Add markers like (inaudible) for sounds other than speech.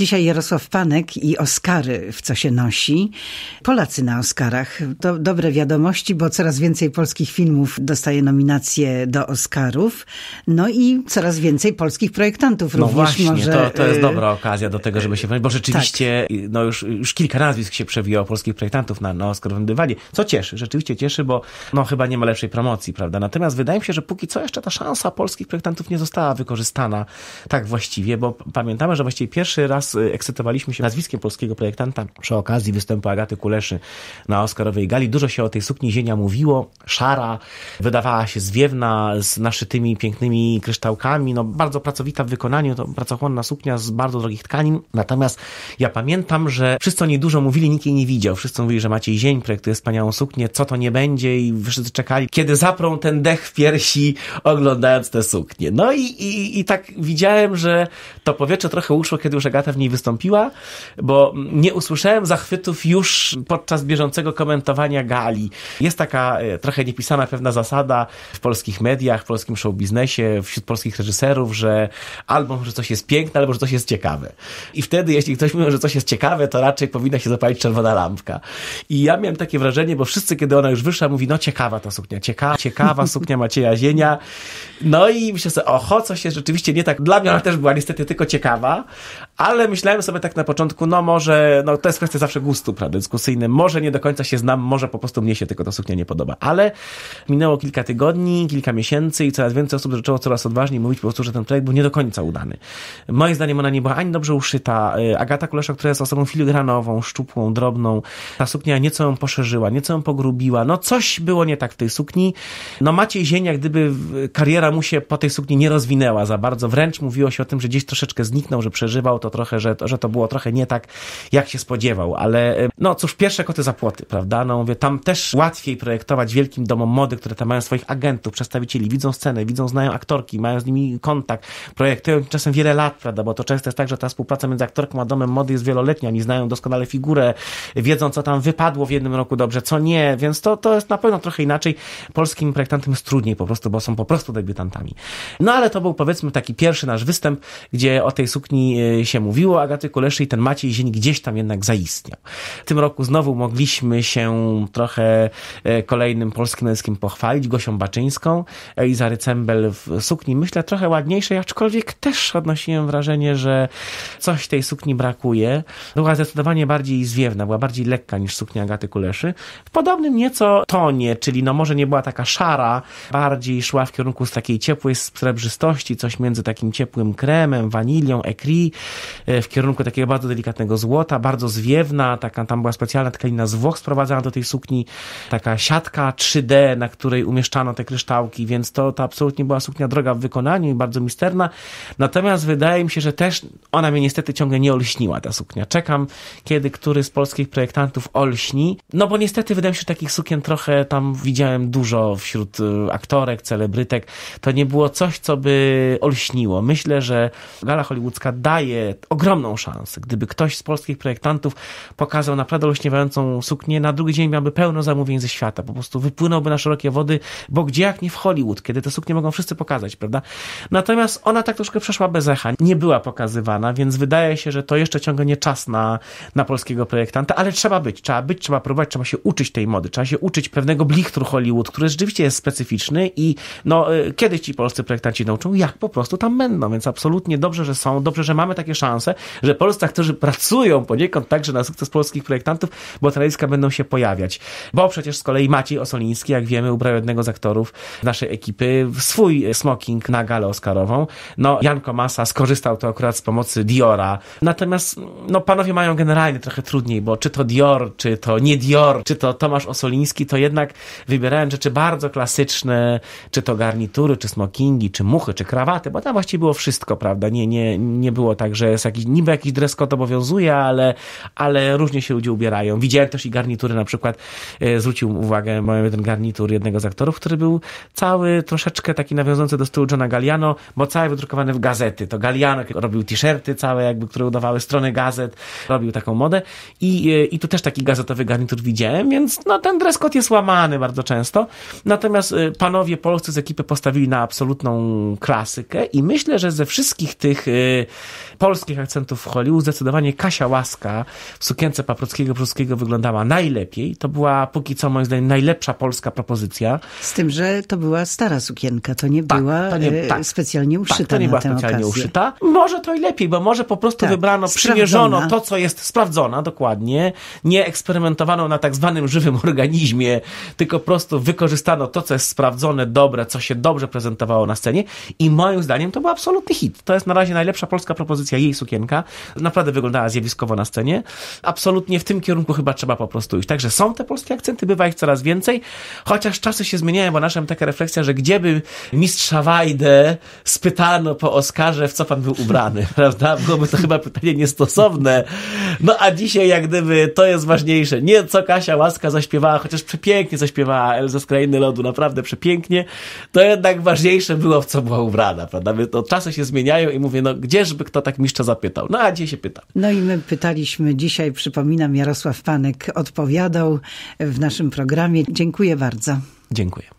Dzisiaj Jarosław Panek i Oscary w co się nosi. Polacy na Oscarach. To dobre wiadomości, bo coraz więcej polskich filmów dostaje nominacje do Oscarów. No i coraz więcej polskich projektantów no również właśnie, może... To, to jest y, dobra okazja do tego, żeby się... Bo rzeczywiście tak. no już, już kilka nazwisk się przewijało polskich projektantów na, na Oscarowym dywanie. Co cieszy, rzeczywiście cieszy, bo no chyba nie ma lepszej promocji, prawda? Natomiast wydaje mi się, że póki co jeszcze ta szansa polskich projektantów nie została wykorzystana tak właściwie, bo pamiętamy, że właściwie pierwszy raz Y, ekscytowaliśmy się nazwiskiem polskiego projektanta przy okazji występu Agaty Kuleszy na Oscarowej Gali. Dużo się o tej sukni Zienia mówiło. Szara, wydawała się zwiewna, z naszytymi pięknymi kryształkami. No, bardzo pracowita w wykonaniu, to pracochłonna suknia z bardzo drogich tkanin. Natomiast ja pamiętam, że wszyscy o niej dużo mówili, nikt jej nie widział. Wszyscy mówili, że Maciej Zień projektuje wspaniałą suknię, co to nie będzie i wszyscy czekali, kiedy zaprą ten dech w piersi, oglądając tę suknię. No i, i, i tak widziałem, że to powietrze trochę uszło, kiedy już Agata w niej wystąpiła, bo nie usłyszałem zachwytów już podczas bieżącego komentowania gali. Jest taka e, trochę niepisana pewna zasada w polskich mediach, w polskim show biznesie, wśród polskich reżyserów, że albo że coś jest piękne, albo że coś jest ciekawe. I wtedy, jeśli ktoś mówi, że coś jest ciekawe, to raczej powinna się zapalić czerwona lampka. I ja miałem takie wrażenie, bo wszyscy, kiedy ona już wyszła, mówi, no ciekawa ta suknia, ciekawa, ciekawa suknia Macieja Zienia. No i myślę sobie, oho, coś jest rzeczywiście nie tak. Dla mnie ona też była niestety tylko ciekawa, ale myślałem sobie tak na początku, no może, no to jest kwestia zawsze gustu, prawda, dyskusyjny, może nie do końca się znam, może po prostu mnie się tylko ta suknia nie podoba, ale minęło kilka tygodni, kilka miesięcy i coraz więcej osób zaczęło coraz odważniej mówić po prostu, że ten projekt był nie do końca udany. Moim zdaniem ona nie była ani dobrze uszyta, y, Agata Kulesza, która jest osobą filigranową, szczupłą, drobną, ta suknia nieco ją poszerzyła, nieco ją pogrubiła, no coś było nie tak w tej sukni, no Maciej jak gdyby kariera mu się po tej sukni nie rozwinęła za bardzo, wręcz mówiło się o tym, że gdzieś troszeczkę zniknął, że przeżywał to trochę, że, że to było trochę nie tak, jak się spodziewał, ale y, no cóż, pierwsze koty za płoty, prawda? No mówię, tam też łatwiej projektować wielkim domom mody, które tam mają swoich agentów, przedstawicieli, widzą scenę, widzą, znają aktorki, mają z nimi kontakt, projektują czasem wiele lat, prawda? Bo to często jest tak, że ta współpraca między aktorką a domem mody jest wieloletnia, oni znają doskonale figurę, wiedzą, co tam wypadło w jednym roku dobrze, co nie, więc to, to jest na pewno trochę inaczej. Polskim projektantom jest trudniej po prostu, bo są po prostu debiutantami. No ale to był powiedzmy taki pierwszy nasz występ, gdzie o tej sukni y, się mówiło Agaty Kuleszy i ten Maciej Zień gdzieś tam jednak zaistniał. W tym roku znowu mogliśmy się trochę e, kolejnym polskim męskim pochwalić, Gosią Baczyńską, Elizary Cembel w sukni, myślę, trochę ładniejszej, aczkolwiek też odnosiłem wrażenie, że coś tej sukni brakuje. Była zdecydowanie bardziej zwiewna, była bardziej lekka niż suknia Agaty Kuleszy. W podobnym nieco tonie, czyli no może nie była taka szara, bardziej szła w kierunku z takiej ciepłej srebrzystości, coś między takim ciepłym kremem, wanilią, ekri, E, w kierunku takiego bardzo delikatnego złota, bardzo zwiewna, taka, tam była specjalna tkanina z Włoch sprowadzana do tej sukni, taka siatka 3D, na której umieszczano te kryształki, więc to, to absolutnie była suknia droga w wykonaniu i bardzo misterna. Natomiast wydaje mi się, że też ona mnie niestety ciągle nie olśniła, ta suknia. Czekam, kiedy który z polskich projektantów olśni, no bo niestety wydaje mi się, że takich sukien trochę tam widziałem dużo wśród y, aktorek, celebrytek. To nie było coś, co by olśniło. Myślę, że gala hollywoodzka daje ogromną szansę. Gdyby ktoś z polskich projektantów pokazał naprawdę olśniewającą suknię, na drugi dzień miałby pełno zamówień ze świata. Po prostu wypłynąłby na szerokie wody, bo gdzie jak nie w Hollywood, kiedy te suknie mogą wszyscy pokazać, prawda? Natomiast ona tak troszkę przeszła bez echa. Nie była pokazywana, więc wydaje się, że to jeszcze ciągle nie czas na, na polskiego projektanta, ale trzeba być. Trzeba być, trzeba próbować, trzeba się uczyć tej mody, trzeba się uczyć pewnego blichtru Hollywood, który rzeczywiście jest specyficzny i no, y, kiedy ci polscy projektanci nauczą, jak po prostu tam będą, więc absolutnie dobrze, że są, dobrze, że mamy takie szansę, że polscy aktorzy pracują poniekąd także na sukces polskich projektantów, bo teledyska będą się pojawiać. Bo przecież z kolei Maciej Osoliński, jak wiemy, ubrał jednego z aktorów naszej ekipy w swój smoking na galę oscarową. No, Jan Komasa skorzystał to akurat z pomocy Diora. Natomiast, no, panowie mają generalnie trochę trudniej, bo czy to Dior, czy to nie Dior, czy to Tomasz Osoliński, to jednak wybierałem rzeczy bardzo klasyczne, czy to garnitury, czy smokingi, czy muchy, czy krawaty, bo tam właściwie było wszystko, prawda? Nie, nie, nie było tak, że jest jakiś, niby jakiś dress code obowiązuje, ale, ale różnie się ludzie ubierają. Widziałem też i garnitury na przykład, e, zwrócił uwagę, mamy ten garnitur jednego z aktorów, który był cały troszeczkę taki nawiązujący do stylu Johna Galliano, bo cały wydrukowany w gazety. To Galliano robił t-shirty całe jakby, które udawały strony gazet, robił taką modę i, e, i tu też taki gazetowy garnitur widziałem, więc no ten dress code jest łamany bardzo często. Natomiast e, panowie polscy z ekipy postawili na absolutną klasykę i myślę, że ze wszystkich tych polskich polskich akcentów w Hollywood zdecydowanie Kasia Łaska w sukience Paprockiego Pruskiego wyglądała najlepiej. To była póki co moim zdaniem najlepsza polska propozycja. Z tym, że to była stara sukienka, to nie tak, była to nie, e, tak, specjalnie uszyta. Tak, to nie była specjalnie okazję. uszyta. Może to i lepiej, bo może po prostu tak, wybrano, przymierzono to, co jest sprawdzona dokładnie, nie eksperymentowano na tak zwanym żywym organizmie, tylko po prostu wykorzystano to, co jest sprawdzone, dobre, co się dobrze prezentowało na scenie i moim zdaniem to był absolutny hit. To jest na razie najlepsza polska propozycja jej jej sukienka. Naprawdę wyglądała zjawiskowo na scenie. Absolutnie w tym kierunku chyba trzeba po prostu iść. Także są te polskie akcenty, bywa ich coraz więcej, chociaż czasy się zmieniają, bo nasza taka refleksja, że gdzieby mistrza Wajdę spytano po Oscarze, w co pan był ubrany, (laughs) prawda? Byłoby to chyba pytanie niestosowne. No a dzisiaj jak gdyby to jest ważniejsze. Nie co Kasia Łaska zaśpiewała, chociaż przepięknie zaśpiewała Elza z Krainy Lodu, naprawdę przepięknie, to jednak ważniejsze było w co była ubrana, prawda? Więc to czasy się zmieniają i mówię, no gdzieżby kto tak mistrz jeszcze zapytał. No a gdzie się pyta? No i my pytaliśmy dzisiaj, przypominam, Jarosław Panek odpowiadał w naszym programie. Dziękuję bardzo. Dziękuję.